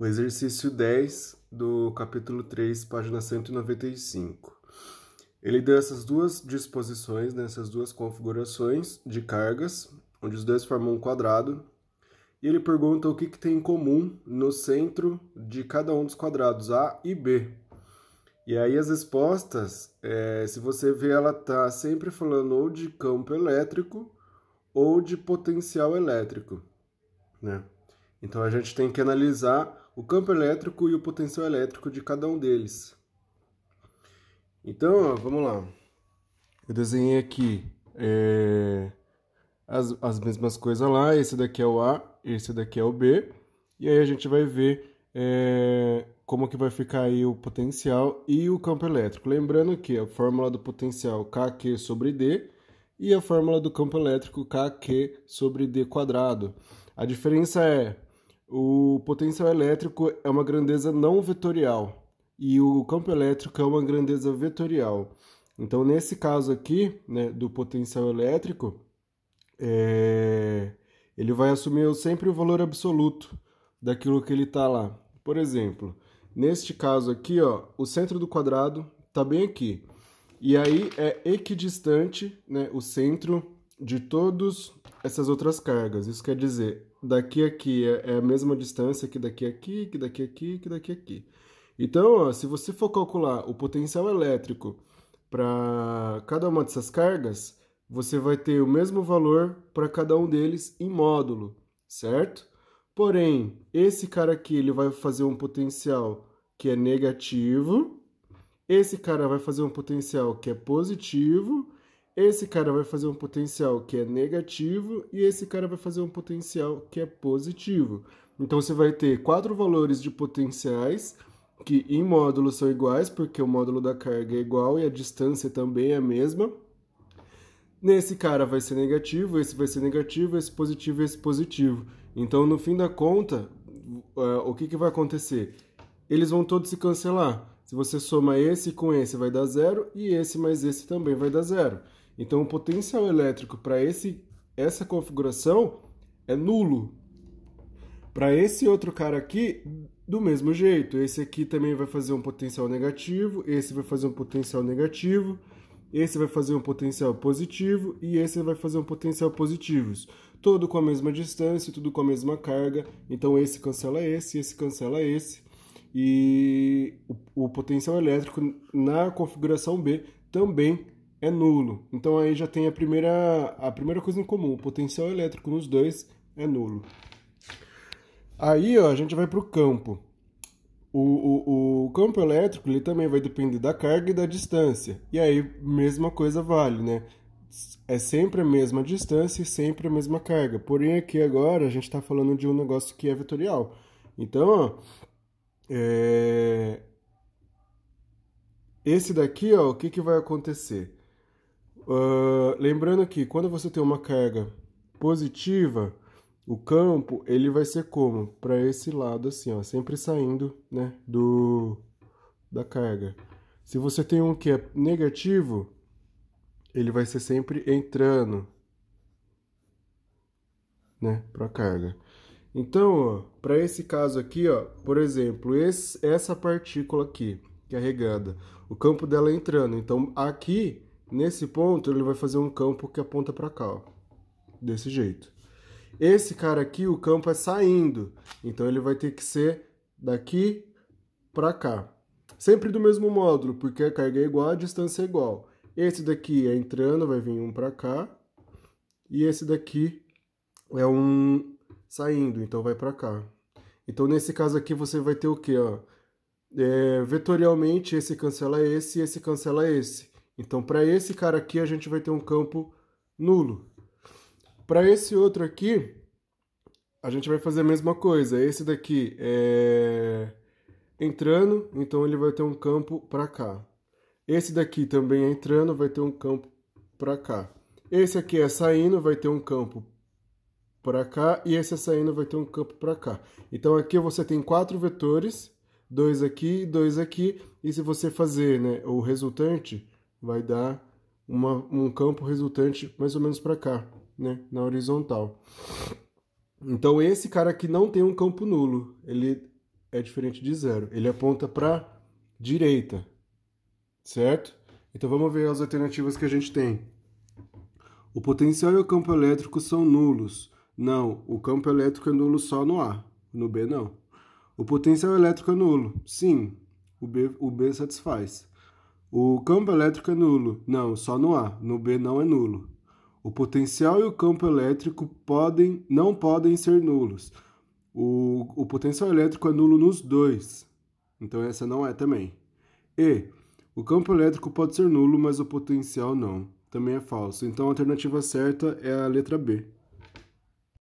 O exercício 10 do capítulo 3, página 195. Ele deu essas duas disposições, nessas né, duas configurações de cargas, onde os dois formam um quadrado, e ele pergunta o que, que tem em comum no centro de cada um dos quadrados A e B. E aí as respostas, é, se você vê, ela tá sempre falando ou de campo elétrico ou de potencial elétrico, né? Então a gente tem que analisar o campo elétrico e o potencial elétrico de cada um deles. Então, ó, vamos lá. Eu desenhei aqui é, as, as mesmas coisas lá. Esse daqui é o A, esse daqui é o B. E aí a gente vai ver é, como que vai ficar aí o potencial e o campo elétrico. Lembrando que a fórmula do potencial KQ sobre D e a fórmula do campo elétrico KQ sobre D quadrado. A diferença é o potencial elétrico é uma grandeza não vetorial e o campo elétrico é uma grandeza vetorial. Então, nesse caso aqui, né, do potencial elétrico, é... ele vai assumir sempre o valor absoluto daquilo que ele está lá. Por exemplo, neste caso aqui, ó, o centro do quadrado está bem aqui. E aí é equidistante né, o centro de todos essas outras cargas. Isso quer dizer, daqui a aqui é, é a mesma distância que daqui a aqui, que daqui a aqui, que daqui a aqui. Então, ó, se você for calcular o potencial elétrico para cada uma dessas cargas, você vai ter o mesmo valor para cada um deles em módulo, certo? Porém, esse cara aqui ele vai fazer um potencial que é negativo, esse cara vai fazer um potencial que é positivo esse cara vai fazer um potencial que é negativo e esse cara vai fazer um potencial que é positivo. Então você vai ter quatro valores de potenciais que em módulo são iguais, porque o módulo da carga é igual e a distância também é a mesma. Nesse cara vai ser negativo, esse vai ser negativo, esse positivo, esse positivo. Então, no fim da conta, é, o que, que vai acontecer? Eles vão todos se cancelar. Se você soma esse com esse, vai dar zero, e esse mais esse também vai dar zero. Então o potencial elétrico para essa configuração é nulo. Para esse outro cara aqui, do mesmo jeito. Esse aqui também vai fazer um potencial negativo, esse vai fazer um potencial negativo, esse vai fazer um potencial positivo e esse vai fazer um potencial positivos. Todo com a mesma distância, tudo com a mesma carga. Então esse cancela esse, esse cancela esse. E o, o potencial elétrico na configuração B também é nulo. Então aí já tem a primeira, a primeira coisa em comum, o potencial elétrico nos dois é nulo. Aí ó, a gente vai para o campo. O, o, campo elétrico ele também vai depender da carga e da distância. E aí, mesma coisa vale, né? É sempre a mesma distância e sempre a mesma carga. Porém, aqui agora a gente está falando de um negócio que é vetorial. Então, ó, é... esse daqui, ó, o que, que vai acontecer? Uh, lembrando que quando você tem uma carga positiva, o campo ele vai ser como para esse lado assim, ó, sempre saindo, né, do da carga. Se você tem um que é negativo, ele vai ser sempre entrando, né, para a carga. Então, para esse caso aqui, ó, por exemplo, esse, essa partícula aqui carregada, é o campo dela é entrando. Então, aqui Nesse ponto, ele vai fazer um campo que aponta para cá, ó. desse jeito. Esse cara aqui, o campo é saindo, então ele vai ter que ser daqui para cá. Sempre do mesmo módulo, porque a carga é igual, a distância é igual. Esse daqui é entrando, vai vir um para cá, e esse daqui é um saindo, então vai para cá. Então, nesse caso aqui, você vai ter o quê? Ó? É, vetorialmente, esse cancela esse e esse cancela esse. Então, para esse cara aqui, a gente vai ter um campo nulo. Para esse outro aqui, a gente vai fazer a mesma coisa. Esse daqui é entrando, então ele vai ter um campo para cá. Esse daqui também é entrando, vai ter um campo para cá. Esse aqui é saindo, vai ter um campo para cá. E esse é saindo, vai ter um campo para cá. Então aqui você tem quatro vetores, dois aqui dois aqui. E se você fazer né, o resultante, vai dar uma, um campo resultante mais ou menos para cá, né, na horizontal. Então esse cara aqui não tem um campo nulo, ele é diferente de zero, ele aponta para direita, certo? Então vamos ver as alternativas que a gente tem. O potencial e o campo elétrico são nulos. Não, o campo elétrico é nulo só no A, no B não. O potencial elétrico é nulo. Sim, o B, o B satisfaz. O campo elétrico é nulo. Não, só no A. No B não é nulo. O potencial e o campo elétrico podem, não podem ser nulos. O, o potencial elétrico é nulo nos dois. Então essa não é também. E o campo elétrico pode ser nulo, mas o potencial não. Também é falso. Então a alternativa certa é a letra B.